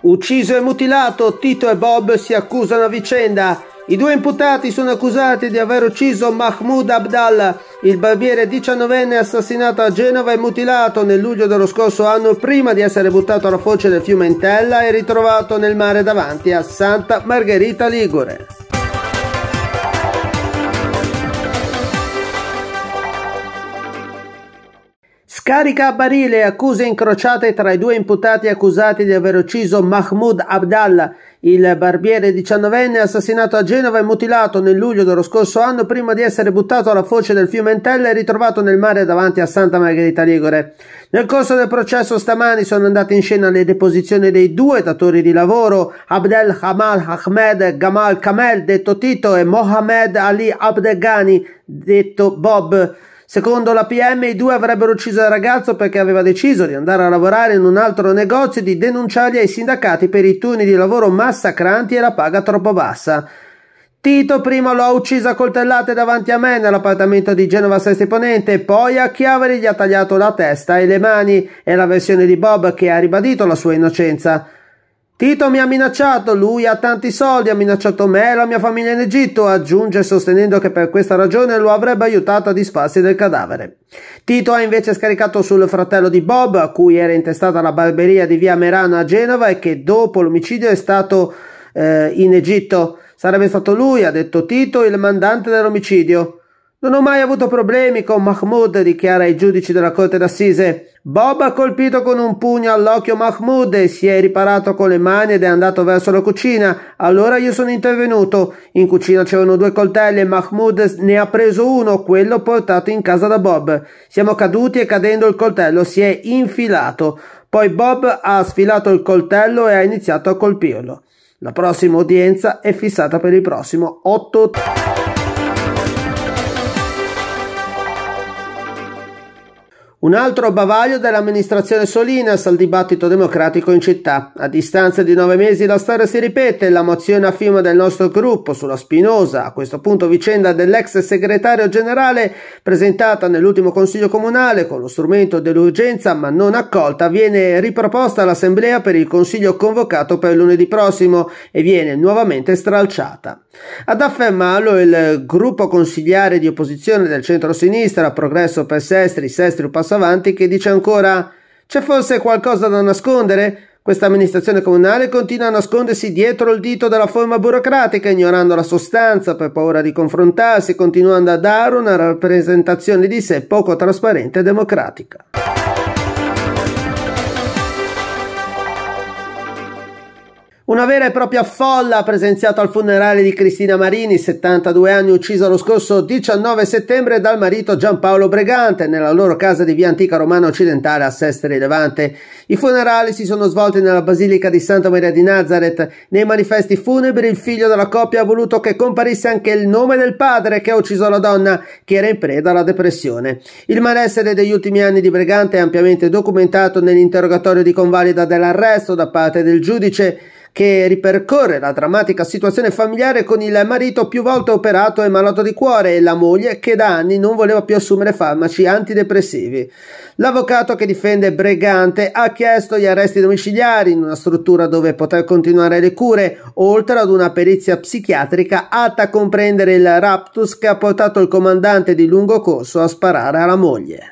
Ucciso e mutilato, Tito e Bob si accusano a vicenda. I due imputati sono accusati di aver ucciso Mahmoud Abdallah, il barbiere diciannovenne assassinato a Genova e mutilato nel luglio dello scorso anno prima di essere buttato alla foce del fiume Intella e ritrovato nel mare davanti a Santa Margherita Ligure. Scarica a barile accuse incrociate tra i due imputati accusati di aver ucciso Mahmoud Abdallah, il barbiere diciannovenne assassinato a Genova e mutilato nel luglio dello scorso anno prima di essere buttato alla foce del fiume Entella e ritrovato nel mare davanti a Santa Margherita Ligure. Nel corso del processo stamani sono andate in scena le deposizioni dei due datori di lavoro, Abdel Hamal Ahmed Gamal Kamel, detto Tito, e Mohamed Ali Abdegani, detto Bob. Secondo la PM, i due avrebbero ucciso il ragazzo perché aveva deciso di andare a lavorare in un altro negozio e di denunciarli ai sindacati per i turni di lavoro massacranti e la paga troppo bassa. Tito prima lo ha ucciso a coltellate davanti a me nell'appartamento di Genova Sesti Ponente, poi a Chiavari gli ha tagliato la testa e le mani. È la versione di Bob che ha ribadito la sua innocenza. Tito mi ha minacciato, lui ha tanti soldi, ha minacciato me e la mia famiglia in Egitto, aggiunge sostenendo che per questa ragione lo avrebbe aiutato a disfarsi del cadavere. Tito ha invece scaricato sul fratello di Bob, a cui era intestata la barberia di via Merano a Genova e che dopo l'omicidio è stato eh, in Egitto. Sarebbe stato lui, ha detto Tito, il mandante dell'omicidio. Non ho mai avuto problemi con Mahmoud, dichiara ai giudici della corte d'assise. Bob ha colpito con un pugno all'occhio Mahmoud e si è riparato con le mani ed è andato verso la cucina. Allora io sono intervenuto. In cucina c'erano due coltelli e Mahmoud ne ha preso uno, quello portato in casa da Bob. Siamo caduti e cadendo il coltello si è infilato. Poi Bob ha sfilato il coltello e ha iniziato a colpirlo. La prossima udienza è fissata per il prossimo 8 ottobre. Un altro bavaglio dell'amministrazione Solinas al dibattito democratico in città. A distanza di nove mesi la storia si ripete, la mozione a firma del nostro gruppo sulla spinosa, a questo punto vicenda dell'ex segretario generale, presentata nell'ultimo consiglio comunale con lo strumento dell'urgenza ma non accolta, viene riproposta all'assemblea per il consiglio convocato per lunedì prossimo e viene nuovamente stralciata. Ad affermarlo il gruppo consigliare di opposizione del centro-sinistra, Progresso per Sestri, Sestri Passaggio, passo avanti che dice ancora c'è forse qualcosa da nascondere? Questa amministrazione comunale continua a nascondersi dietro il dito della forma burocratica, ignorando la sostanza per paura di confrontarsi, continuando a dare una rappresentazione di sé poco trasparente e democratica. Una vera e propria folla ha presenziato al funerale di Cristina Marini, 72 anni, uccisa lo scorso 19 settembre dal marito Giampaolo Bregante nella loro casa di Via Antica Romana Occidentale a Sestri Levante. I funerali si sono svolti nella Basilica di Santa Maria di Nazareth. Nei manifesti funebri il figlio della coppia ha voluto che comparisse anche il nome del padre che ha ucciso la donna, che era in preda alla depressione. Il malessere degli ultimi anni di Bregante è ampiamente documentato nell'interrogatorio di convalida dell'arresto da parte del giudice che ripercorre la drammatica situazione familiare con il marito più volte operato e malato di cuore e la moglie che da anni non voleva più assumere farmaci antidepressivi. L'avvocato che difende Bregante ha chiesto gli arresti domiciliari in una struttura dove poter continuare le cure, oltre ad una perizia psichiatrica atta a comprendere il raptus che ha portato il comandante di lungo corso a sparare alla moglie.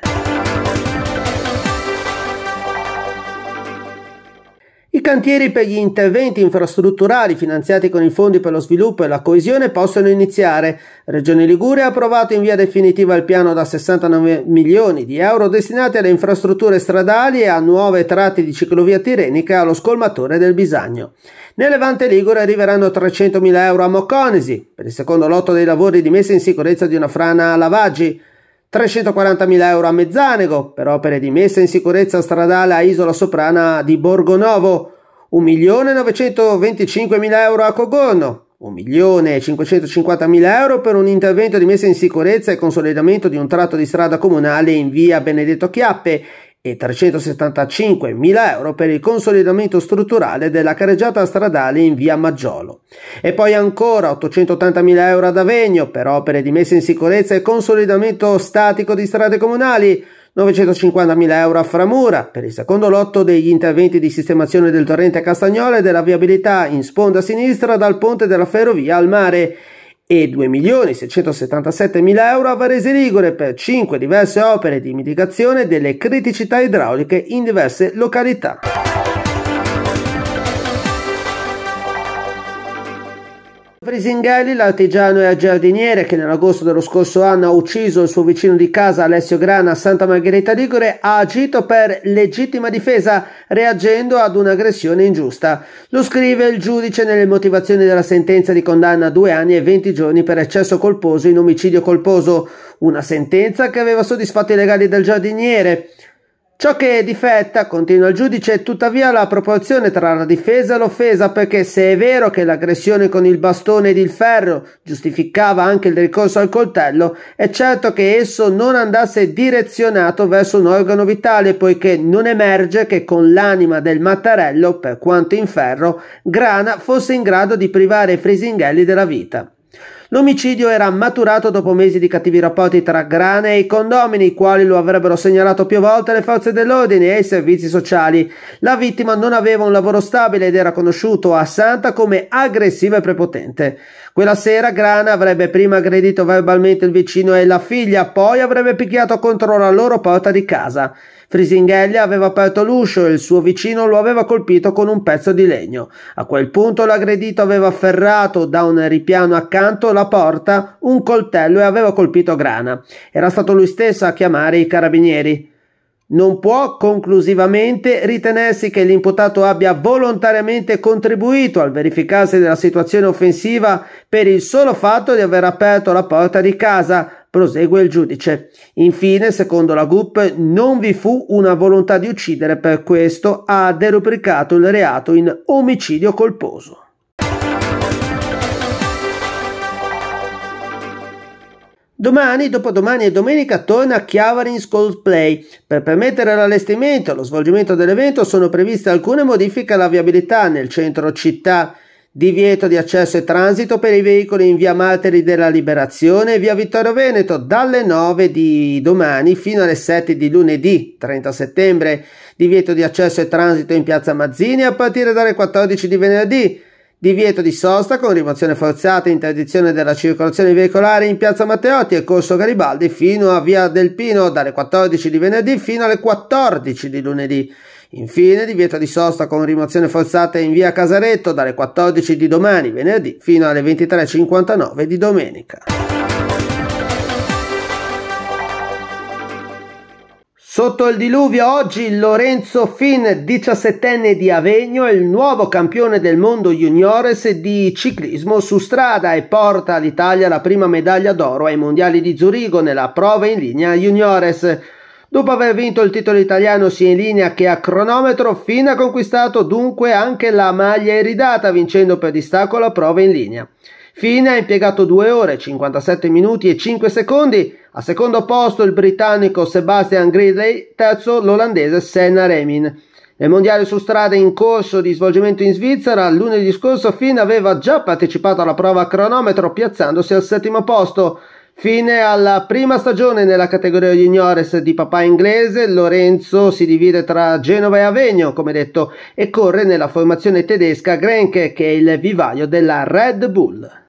I cantieri per gli interventi infrastrutturali finanziati con i fondi per lo sviluppo e la coesione possono iniziare. Regione Ligure ha approvato in via definitiva il piano da 69 milioni di euro destinati alle infrastrutture stradali e a nuove tratte di ciclovia tirenica allo scolmatore del Bisagno. Nel Levante Ligure arriveranno 300 mila euro a Mocconesi per il secondo lotto dei lavori di messa in sicurezza di una frana a Lavaggi. 340.000 euro a Mezzanego per opere di messa in sicurezza stradale a Isola Soprana di Borgonovo, 1.925.000 euro a Cogorno, 1.550.000 euro per un intervento di messa in sicurezza e consolidamento di un tratto di strada comunale in via Benedetto Chiappe e 375.000 euro per il consolidamento strutturale della carreggiata stradale in via Maggiolo. E poi ancora 880.000 euro ad Avegno per opere di messa in sicurezza e consolidamento statico di strade comunali, 950.000 euro a Framura per il secondo lotto degli interventi di sistemazione del torrente Castagnolo e della viabilità in sponda sinistra dal ponte della ferrovia al mare e 2.677.000 euro a Varese Ligure per 5 diverse opere di mitigazione delle criticità idrauliche in diverse località. Brisinghelli, l'artigiano e giardiniere che nell'agosto dello scorso anno ha ucciso il suo vicino di casa Alessio Grana a Santa Margherita Ligure, ha agito per legittima difesa reagendo ad un'aggressione ingiusta. Lo scrive il giudice nelle motivazioni della sentenza di condanna a due anni e venti giorni per eccesso colposo in omicidio colposo, una sentenza che aveva soddisfatto i legali del giardiniere. Ciò che difetta, continua il giudice, è tuttavia la proporzione tra la difesa e l'offesa perché se è vero che l'aggressione con il bastone ed il ferro giustificava anche il ricorso al coltello, è certo che esso non andasse direzionato verso un organo vitale poiché non emerge che con l'anima del mattarello, per quanto in ferro, Grana fosse in grado di privare frisinghelli della vita. L'omicidio era maturato dopo mesi di cattivi rapporti tra Grane e i condomini, i quali lo avrebbero segnalato più volte alle forze dell'ordine e ai servizi sociali. La vittima non aveva un lavoro stabile ed era conosciuto a Santa come aggressiva e prepotente. Quella sera Grana avrebbe prima aggredito verbalmente il vicino e la figlia, poi avrebbe picchiato contro la loro porta di casa. Frisinghelli aveva aperto l'uscio e il suo vicino lo aveva colpito con un pezzo di legno. A quel punto l'aggredito aveva afferrato da un ripiano accanto la porta un coltello e aveva colpito Grana. Era stato lui stesso a chiamare i carabinieri. Non può conclusivamente ritenersi che l'imputato abbia volontariamente contribuito al verificarsi della situazione offensiva per il solo fatto di aver aperto la porta di casa, prosegue il giudice. Infine, secondo la GUP, non vi fu una volontà di uccidere, per questo ha derubricato il reato in omicidio colposo. Domani, dopodomani e domenica torna a Chiavarins Coldplay. Per permettere l'allestimento e lo svolgimento dell'evento sono previste alcune modifiche alla viabilità nel centro città. Divieto di accesso e transito per i veicoli in via Materi della Liberazione e via Vittorio Veneto dalle 9 di domani fino alle 7 di lunedì 30 settembre. Divieto di accesso e transito in piazza Mazzini a partire dalle 14 di venerdì divieto di sosta con rimozione forzata e interdizione della circolazione veicolare in piazza Matteotti e corso Garibaldi fino a via del Pino dalle 14 di venerdì fino alle 14 di lunedì. Infine, divieto di sosta con rimozione forzata in via Casaretto dalle 14 di domani, venerdì, fino alle 23.59 di domenica. Sotto il diluvio oggi Lorenzo Fin, 17enne di Avegno, è il nuovo campione del mondo juniores di ciclismo su strada e porta all'Italia la prima medaglia d'oro ai mondiali di Zurigo nella prova in linea juniores. Dopo aver vinto il titolo italiano sia in linea che a cronometro, Fin ha conquistato dunque anche la maglia iridata vincendo per distacco la prova in linea. Fin ha impiegato 2 ore, 57 minuti e 5 secondi al secondo posto il britannico Sebastian Gridley, terzo l'olandese Senna Remin. Nel mondiale su strada in corso di svolgimento in Svizzera, lunedì scorso Finn aveva già partecipato alla prova a cronometro piazzandosi al settimo posto. Fine alla prima stagione nella categoria juniores di papà inglese, Lorenzo si divide tra Genova e Avegno, come detto, e corre nella formazione tedesca Grenke, che è il vivaio della Red Bull.